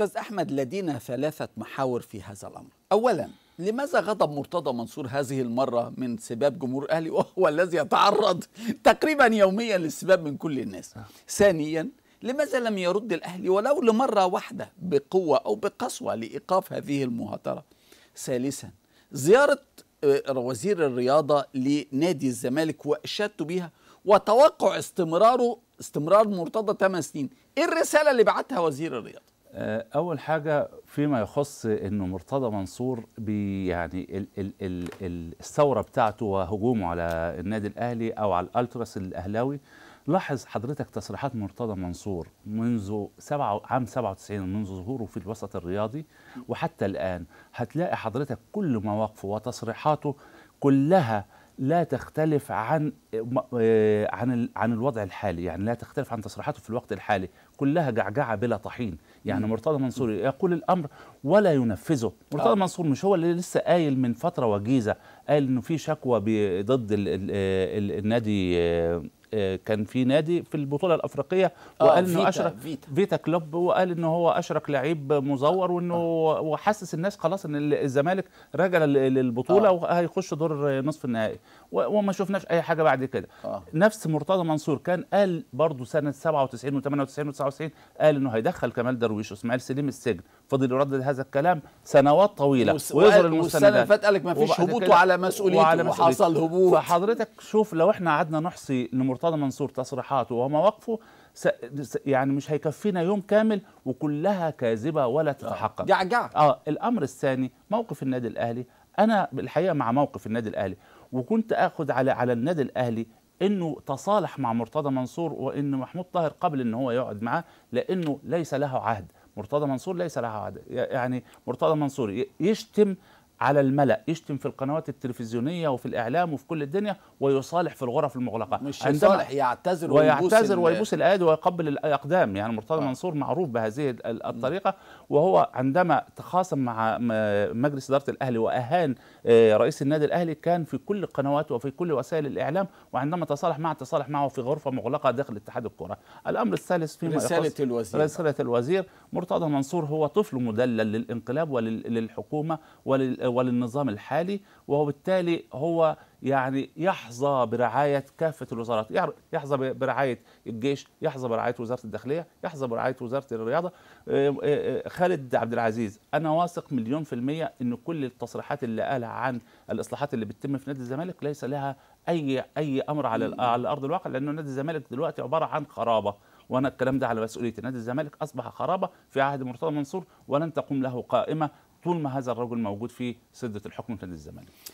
أستاذ أحمد لدينا ثلاثة محاور في هذا الأمر أولا لماذا غضب مرتضى منصور هذه المرة من سباب جمهور أهلي وهو الذي يتعرض تقريبا يوميا للسباب من كل الناس آه. ثانيا لماذا لم يرد الأهلي ولو لمرة واحدة بقوة أو بقسوة لإيقاف هذه المهاترة ثالثا زيارة آه، وزير الرياضة لنادي الزمالك واشادته بها وتوقع استمراره استمرار مرتضى 8 سنين ايه الرسالة اللي بعتها وزير الرياضة آه، اول حاجه فيما يخص انه مرتضى منصور يعني ال ال ال الثوره بتاعته وهجومه على النادي الاهلي او على الالتراس الاهلاوي لاحظ حضرتك تصريحات مرتضى منصور منذ سبعة عام 97 منذ ظهوره في الوسط الرياضي وحتى الان هتلاقي حضرتك كل مواقفه وتصريحاته كلها لا تختلف عن آه، عن عن الوضع الحالي يعني لا تختلف عن تصريحاته في الوقت الحالي كلها جعجعه بلا طحين يعني مرتضى منصور يقول الامر ولا ينفذه مرتضى آه. منصور مش هو اللي لسه قايل من فتره وجيزه قال انه في شكوى ضد النادي آه، كان في نادي في البطوله الافريقيه آه، وقال انه اشرك فيتا. فيتا كلوب وقال ان هو اشرك لعيب مزور وانه آه. وحسس الناس خلاص ان الزمالك راجع للبطوله آه. وهيخش دور نصف النهائي وما شفناش اي حاجه بعد كده أوه. نفس مرتضى منصور كان قال برضه سنه 97 و98 و99 قال انه هيدخل كمال درويش واسماعيل سليم السجن فضل يردد هذا الكلام سنوات طويله ويظهر المستندات السنه اللي فاتت ما فيش هبوط وعلى مسؤوليته وعلى مسؤوليته وحصل هبوط فحضرتك شوف لو احنا قعدنا نحصي لمرتضى منصور تصريحاته ومواقفه س... يعني مش هيكفينا يوم كامل وكلها كاذبه ولا آه. تتحقق جعجع اه الامر الثاني موقف النادي الاهلي انا بالحقيقه مع موقف النادي الاهلي وكنت اخذ على على النادي الاهلي انه تصالح مع مرتضى منصور وان محمود طاهر قبل ان هو يقعد معاه لانه ليس له عهد مرتضى منصور ليس لها عادة يعني مرتضى منصور يشتم على الملأ يشتم في القنوات التلفزيونية وفي الإعلام وفي كل الدنيا ويصالح في الغرف المغلقة مش يصالح يعتذر ويعتذر ويبوس الأيادي ويقبل الأقدام يعني مرتضى آه. منصور معروف بهذه الطريقة وهو عندما تخاصم مع مجلس إدارة الأهلي وأهان آه، رئيس النادي الأهلي كان في كل القنوات وفي كل وسائل الإعلام وعندما تصالح معه تصالح معه في غرفة مغلقة داخل اتحاد الكرة الأمر الثالث فيما رسالة الوزير رسالة الوزير مرتضى منصور هو طفل مدلل للانقلاب وللحكومة ولل وللنظام الحالي وبالتالي هو يعني يحظى برعاية كافة الوزارات يحظى برعاية الجيش يحظى برعاية وزارة الداخلية يحظى برعاية وزارة الرياضة آه، آه، خالد عبد العزيز أنا واثق مليون في المية أن كل التصريحات اللي قالها عن الإصلاحات اللي بتتم في نادي الزمالك ليس لها أي أي أمر على على أرض الواقع لأنه نادي الزمالك دلوقتي عبارة عن خرابة وانا الكلام ده على مسؤوليتي نادي الزمالك اصبح خرابه في عهد مرتضى منصور ولن تقوم له قائمه طول ما هذا الرجل موجود في سدة الحكم في الزمن.